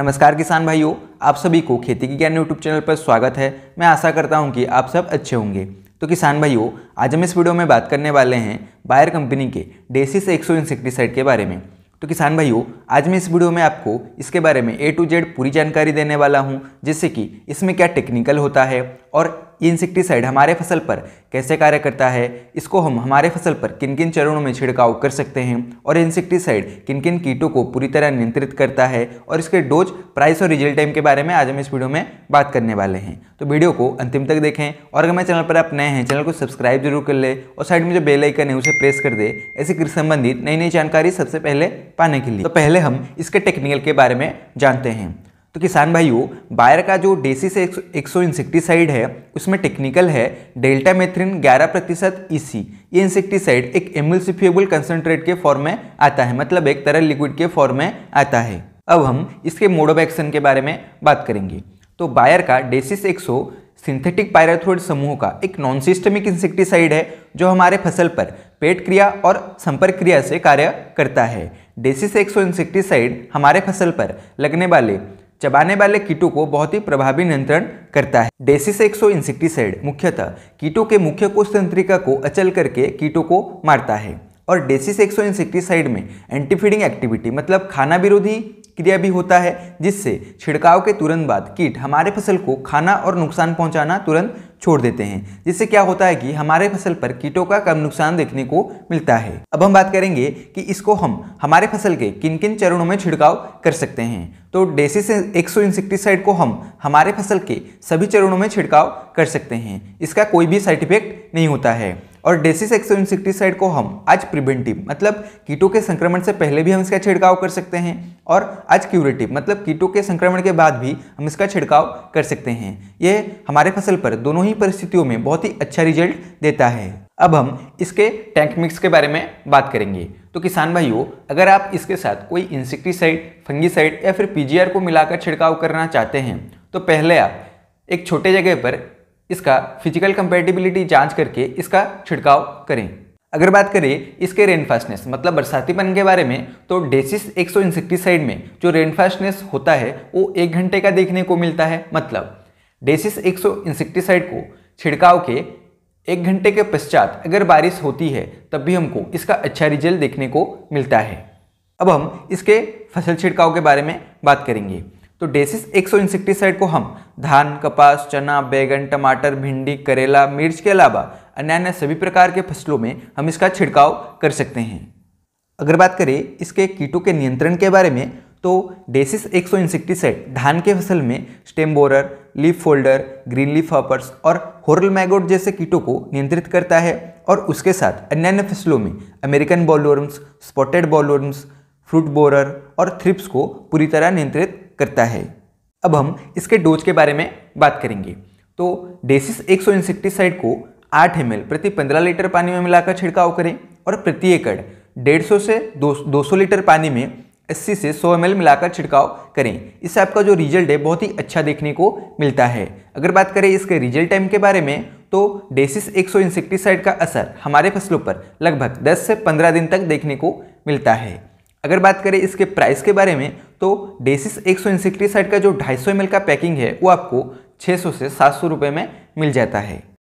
नमस्कार किसान भाइयों आप सभी को खेती की ज्ञान यूट्यूब चैनल पर स्वागत है मैं आशा करता हूं कि आप सब अच्छे होंगे तो किसान भाइयों आज हम इस वीडियो में बात करने वाले हैं बायर कंपनी के डेसिस सौ इंसेक्टिसाइड के बारे में तो किसान भाइयों आज मैं इस वीडियो में आपको इसके बारे में ए टू जेड पूरी जानकारी देने वाला हूँ जिससे कि इसमें क्या टेक्निकल होता है और ये इंसेक्टिसाइड हमारे फसल पर कैसे कार्य करता है इसको हम हमारे फसल पर किन किन चरणों में छिड़काव कर सकते हैं और इंसेक्टिसाइड किन किन कीटों को पूरी तरह नियंत्रित करता है और इसके डोज प्राइस और रिजल्ट टाइम के बारे में आज हम इस वीडियो में बात करने वाले हैं तो वीडियो को अंतिम तक देखें और अगर मेरे चैनल पर आप नए हैं चैनल को सब्सक्राइब जरूर कर ले और साइड में जो बेलाइकन है उसे प्रेस कर दे ऐसी कृषि संबंधित नई नई जानकारी सबसे पहले पाने के लिए तो पहले हम इसके टेक्निकल के बारे में जानते हैं तो किसान भाइयों बायर का जो डेसिस सौ इंसेक्टिसाइड है उसमें टेक्निकल है डेल्टा मेथ्रिन ग्यारह प्रतिशत ईसी e ये इंसेक्टिसाइड एक एमुलसिफियबल कंसनट्रेट के फॉर्म में आता है मतलब एक तरल लिक्विड के फॉर्म में आता है अब हम इसके मोड ऑफ एक्शन के बारे में बात करेंगे तो बायर का डेसिस एक सिंथेटिक पायराथ्रोइड समूह का एक नॉन सिस्टमिक इंसेक्टिसाइड है जो हमारे फसल पर पेट क्रिया और संपर्क क्रिया से कार्य करता है डेसिस एक्सो इंसेक्टिसाइड हमारे फसल पर लगने वाले चबाने वाले कीटों को बहुत ही प्रभावी नियंत्रण करता है डेसिस एक्सो इंसेक्टिसाइड मुख्यतः कीटों के मुख्य कोष तंत्रिका को अचल करके कीटों को मारता है और डेसिस एक्सो इंसेक्टिसाइड में एंटीफीडिंग एक्टिविटी मतलब खाना विरोधी क्रिया भी होता है जिससे छिड़काव के तुरंत बाद कीट हमारे फसल को खाना और नुकसान पहुंचाना तुरंत छोड़ देते हैं जिससे क्या होता है कि हमारे फसल पर कीटों का कम नुकसान देखने को मिलता है अब हम बात करेंगे कि इसको हम हमारे फसल के किन किन चरणों में छिड़काव कर सकते हैं तो डेसिस एक्सो इंसेक्टिसाइड को हम हमारे फसल के सभी चरणों में छिड़काव कर सकते हैं इसका कोई भी साइड इफेक्ट नहीं होता है और डेसिस एक्सो इंसेक्टिसाइड को हम आज प्रिवेंटिव मतलब कीटों के संक्रमण से पहले भी हम इसका छिड़काव कर सकते हैं और अजक्यूरेटिव मतलब कीटों के संक्रमण के बाद भी हम इसका छिड़काव कर सकते हैं ये हमारे फसल पर दोनों ही परिस्थितियों में बहुत ही अच्छा रिजल्ट देता है अब हम इसके टैंक मिक्स के बारे में बात करेंगे तो किसान भाइयों अगर आप इसके साथ कोई इंसेक्टिसाइड फंगीसाइड या फिर पी को मिलाकर छिड़काव करना चाहते हैं तो पहले आप एक छोटे जगह पर इसका फिजिकल कंपेटिबिलिटी जांच करके इसका छिड़काव करें अगर बात करें इसके रेनफास्टनेस मतलब बरसातीपन के बारे में तो डेसिस 100 इंसेक्टिसाइड में जो रेनफास्टनेस होता है वो एक घंटे का देखने को मिलता है मतलब डेसिस 100 इंसेक्टिसाइड को छिड़काव के एक घंटे के पश्चात अगर बारिश होती है तब भी हमको इसका अच्छा रिजल्ट देखने को मिलता है अब हम इसके फसल छिड़काव के बारे में बात करेंगे तो डेसिस 100 इंसेक्टिसाइड को हम धान कपास चना बैगन टमाटर भिंडी करेला मिर्च के अलावा अन्य सभी प्रकार के फसलों में हम इसका छिड़काव कर सकते हैं अगर बात करें इसके कीटों के नियंत्रण के बारे में तो डेसिस सौ इंसेक्टिसाइड धान के फसल में stem borer leaf folder green leaf hoppers और होरल मैगोट जैसे कीटों को नियंत्रित करता है और उसके साथ अन्य अन्य फसलों में American bollworms spotted bollworms fruit borer और थ्रिप्स को पूरी तरह नियंत्रित करता है अब हम इसके डोज के बारे में बात करेंगे तो डेसिस सौ इंसेक्टिसाइड को आठ एम प्रति पंद्रह लीटर पानी में मिलाकर छिड़काव करें और प्रति एकड़ डेढ़ सौ से दो सौ लीटर पानी में अस्सी से सौ एम मिलाकर छिड़काव करें इससे आपका जो रिजल्ट है बहुत ही अच्छा देखने को मिलता है अगर बात करें इसके रिजल्ट टाइम के बारे में तो डेसिस एक इंसेक्टिसाइड का असर हमारे फसलों पर लगभग 10 से 15 दिन तक देखने को मिलता है अगर बात करें इसके प्राइस के बारे में तो डेसिस सौ इंसेक्टिसाइड का जो ढाई सौ का पैकिंग है वो आपको 600 से सात सौ में मिल जाता है